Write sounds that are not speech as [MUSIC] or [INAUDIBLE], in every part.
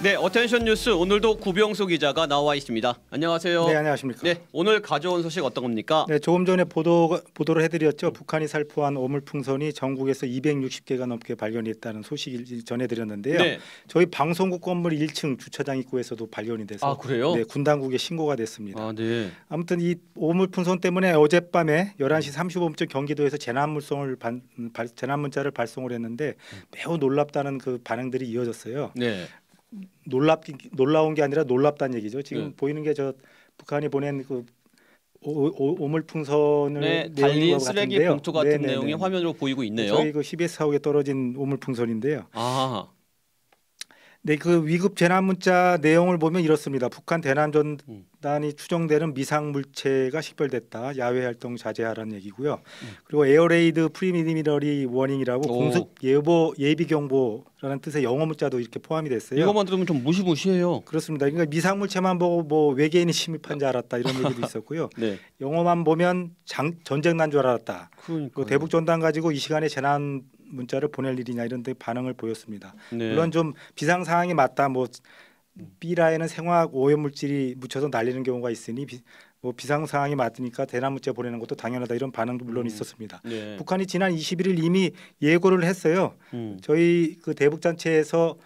네, 어텐션 뉴스 오늘도 구병수 기자가 나와 있습니다. 안녕하세요. 네, 안녕하십니까. 네, 오늘 가져온 소식 어떤 겁니까? 네, 조금 전에 보도 보도를 해드렸죠. 북한이 살포한 오물풍선이 전국에서 260개가 넘게 발견됐다는 소식을 전해드렸는데요. 네. 저희 방송국 건물 1층 주차장 입구에서도 발견이 돼서 아, 그래요? 네, 군 당국에 신고가 됐습니다. 아, 네. 아무튼 이 오물풍선 때문에 어젯밤에 11시 35분쯤 경기도에서 재난 물성을 음, 재난 문자를 발송을 했는데 매우 놀랍다는 그 반응들이 이어졌어요. 네. 놀랍 놀라운 게 아니라 놀랍다는 얘기죠. 지금 네. 보이는 게 저 북한이 보낸 그 오, 오, 물풍선을 네, 달린 쓰레기 봉투 같은 네네네. 네, 내용이 네. 화면으로 보이고 있네요. 저희 그 CBS 사옥에 떨어진 오물풍선인데요. 아. 네, 그 위급 재난 문자 내용을 보면 이렇습니다. 북한 음. 대남 전단이 추정되는 미상 물체가 식별됐다. 야외 활동 자제하라는 얘기고요. 음. 그리고 에어레이드 프리미니미리 워닝이라고 공습 예보 예비 경보라는 뜻의 영어 문자도 이렇게 포함이 됐어요. 이거만 들으면 좀 무시무시해요. 그렇습니다. 그러니까 미상 물체만 보고 뭐 외계인이 침입한 줄 알았다 이런 [LAUGHS] 얘기도 있었고요. 네. 영어만 보면 장, 전쟁 난 줄 알았다. 그 대북 전단 가지고 이 시간에 재난 문자를 보낼 일이냐 이런 데 반응을 보였습니다. 네. 물론 좀 비상 상황이 맞다 뭐 B라에는 생화학 오염물질이 묻혀서 날리는 경우가 있으니 비, 뭐 비상 상황이 맞으니까 대나무죄 보내는 것도 당연하다 이런 반응도 물론 음. 있었습니다. 네. 북한이 지난 21일 이미 예고를 했어요. 음. 저희 그 대북 단체에서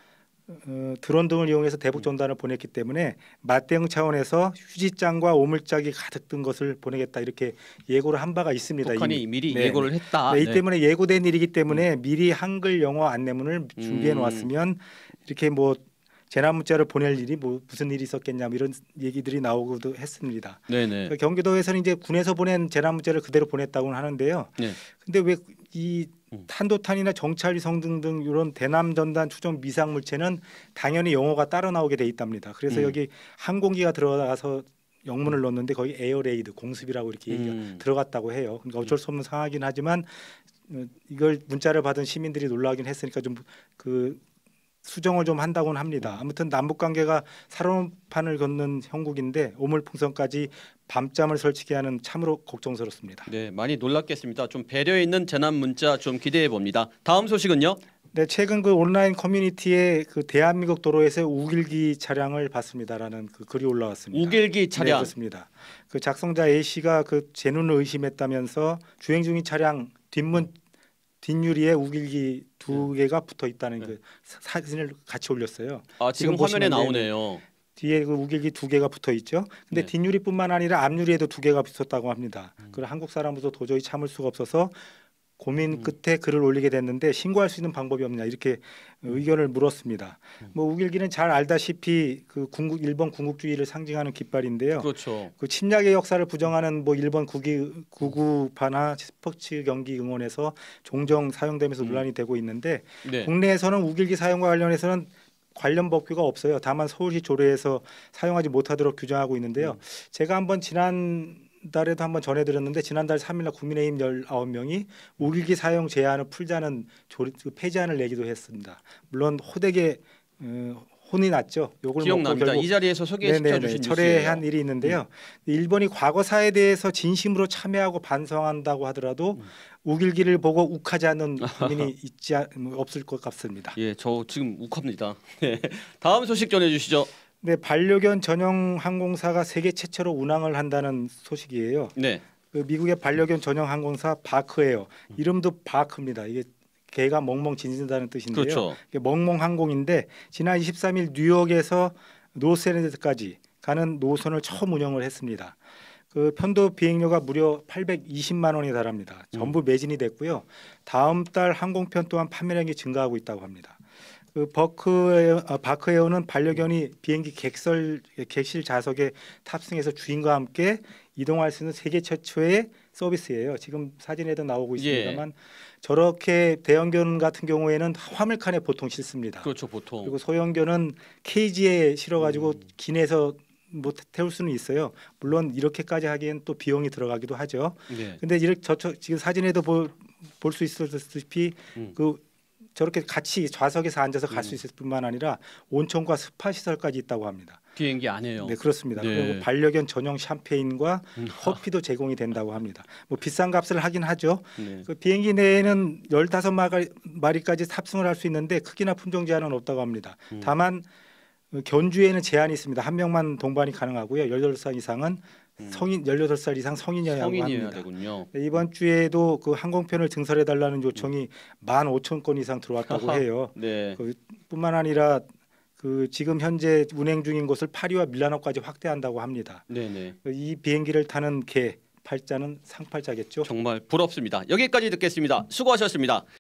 어, 드론 등을 이용해서 대북 음. 전단을 보냈기 때문에 맞대응 차원에서 휴지장과 오물짝이 가득 든 것을 보내겠다 이렇게 예고를 한 바가 있습니다. 북한이 이미. 미리 네. 예고를 했다. 네, 이 네. 때문에 예고된 일이기 때문에 음. 미리 한글 영어 안내문을 준비해 음. 놓았으면 음. 이렇게 뭐 재난 문자를 보낼 일이 뭐 무슨 일이 있었겠냐 뭐 이런 얘기들이 나오기도 했습니다. 네, 네. 그러니까 경기도에서는 이제 군에서 보낸 재난 문자를 그대로 보냈다고 하는데요. 네. 근데 왜이 음. 탄도탄이나 정찰위성 등등 이런 대남전단 추정 미상 물체는 당연히 영어가 따로 나오게 돼 있답니다. 그래서 음. 여기 항공기가 들어가서 영문을 넣었는데 거기 에어레이드 공습이라고 이렇게 음. 들어갔다고 해요. 그러니까 어쩔 수 없는 상황이긴 하지만 어, 이걸 문자를 받은 시민들이 놀라긴 했으니까 좀그 수정을 좀 한다고는 합니다. 아무튼 남북 관계가 새로운 판을 걷는 형국인데 오물풍선까지 밤잠을 설치게 하는 참으로 걱정스럽습니다. 네, 많이 놀랐겠습니다. 좀 배려 있는 재난 문자 좀 기대해 봅니다. 다음 소식은요. 네, 최근 그 온라인 커뮤니티에 그 대한민국 도로에서 우길기 차량을 봤습니다라는 그 글이 올라왔습니다. 우길기 네, 차량. 네, 그렇습니다. 그 작성자 A 씨가 그제 눈을 의심했다면서 주행 중인 차량 뒷문 뒷유리에 우길기 두 네. 개가 붙어 있다는 네. 그 사진을 같이 올렸어요. 아 지금, 지금 화면에 나오네요. 뒤에 그 우길기 두 개가 붙어 있죠. 근데 네. 뒷유리뿐만 아니라 앞유리에도 두 개가 붙었다고 합니다. 음. 그걸 한국 사람으로서 도저히 참을 수가 없어서 고민 음. 끝에 글을 올리게 됐는데 신고할 수 있는 방법이 없냐 이렇게 의견을 물었습니다. 음. 뭐 우길기는 잘 알다시피 그 군국 일본 군국주의를 상징하는 깃발인데요. 그렇죠. 그 침략의 역사를 부정하는 뭐 일본 구기 구구파나 스포츠 경기 응원에서 종종 사용되면서 음. 논란이 되고 있는데 네. 국내에서는 우길기 사용과 관련해서는 관련 법규가 없어요. 다만 서울시 조례에서 사용하지 못하도록 규정하고 있는데요. 음. 제가 한번 지난 달에도 한번 전해드렸는데 지난달 3일날 국민의힘 19명이 5일기 사용 제한을 풀자는 조립, 그 폐지안을 내기도 했습니다. 물론 호되게 음, 혼이 났죠. 요걸 기억납니다. 이 자리에서 소개시켜 주신 철회한 일이 음. 있는데요. 음. 일본이 과거사에 대해서 진심으로 참여하고 반성한다고 하더라도 음. 우길기를 보고 욱하지 않는 국민이 [LAUGHS] 있지 않, 없을 것 같습니다. 예, 저 지금 욱합니다. [LAUGHS] 네. 다음 소식 전해 주시죠. 네, 반려견 전용 항공사가 세계 최초로 운항을 한다는 소식이에요. 네. 그 미국의 반려견 전용 항공사 바크예요. 이름도 바크입니다. 이게 개가 멍멍 짖는다는 뜻인데요. 그렇죠. 이게 멍멍 항공인데 지난 23일 뉴욕에서 노스앤드까지 가는 노선을 처음 운영을 했습니다. 그 편도 비행료가 무려 820만 원이 달합니다. 전부 음. 매진이 됐고요. 다음 달 항공편 또한 판매량이 증가하고 있다고 합니다. 그 버크에 아, 바크에어는 반려견이 비행기 객설 객실 좌석에 탑승해서 주인과 함께 이동할 수 있는 세계 최초의 서비스예요. 지금 사진에도 나오고 있습니다만 예. 저렇게 대형견 같은 경우에는 화물칸에 보통 실습니다. 그렇죠, 보통. 그리고 소형견은 케이지에 실어가지고 음. 내에서뭐 태울 수는 있어요. 물론 이렇게까지 하기엔 또 비용이 들어가기도 하죠. 예. 근데 이렇게 저 지금 사진에도 볼 수있었다시 음. 그 저렇게 같이 좌석에서 앉아서 갈수 음. 있을 뿐만 아니라 온천과 스파 시설까지 있다고 합니다. 비행기 안에요. 네 그렇습니다. 네. 그리고 반려견 전용 샴페인과 음. 커피도 제공이 된다고 합니다. 뭐 비싼 값을 하긴 하죠. 네. 그 비행기 내에는 열다섯 마리까지 탑승을 할 수 있는데 크기나 품종 제한은 없다고 합니다. 음. 다만 어, 견주에는 제한이 있습니다. 한 명만 동반이 가능하고요. 1 8 이상은 음. 성인 18살 이상 성인이어야 이 합니다. 되군요. 네, 이번 주에도 그 항공편을 증설해 달라는 요청이 음. 만5 0 0 0건 이상 들어왔다고 [LAUGHS] 해요. 네. 그 뿐만 아니라 그 지금 현재 운행 중인 곳을 파리와 밀라노까지 확대한다고 합니다. 네네. 네. 그 이 비행기를 타는 개 팔자는 상팔자겠죠. 정말 부럽습니다. 여기까지 듣겠습니다. 수고하셨습니다.